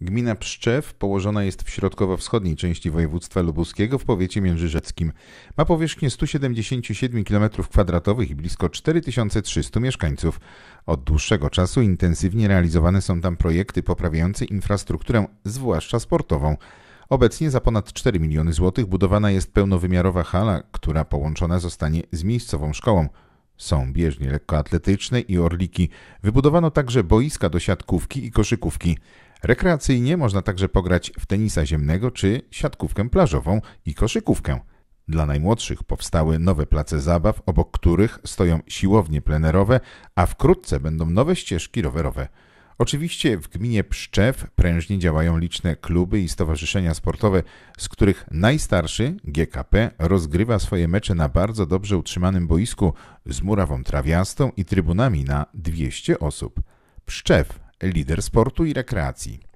Gmina Pszczew położona jest w środkowo-wschodniej części województwa lubuskiego w powiecie międzyrzeckim. Ma powierzchnię 177 km2 i blisko 4300 mieszkańców. Od dłuższego czasu intensywnie realizowane są tam projekty poprawiające infrastrukturę, zwłaszcza sportową. Obecnie za ponad 4 miliony złotych budowana jest pełnowymiarowa hala, która połączona zostanie z miejscową szkołą. Są bieżnie lekkoatletyczne i orliki. Wybudowano także boiska do siatkówki i koszykówki. Rekreacyjnie można także pograć w tenisa ziemnego czy siatkówkę plażową i koszykówkę. Dla najmłodszych powstały nowe place zabaw, obok których stoją siłownie plenerowe, a wkrótce będą nowe ścieżki rowerowe. Oczywiście w gminie Pszczew prężnie działają liczne kluby i stowarzyszenia sportowe, z których najstarszy, GKP, rozgrywa swoje mecze na bardzo dobrze utrzymanym boisku z murawą trawiastą i trybunami na 200 osób. Pszczew lider sportu i rekreacji.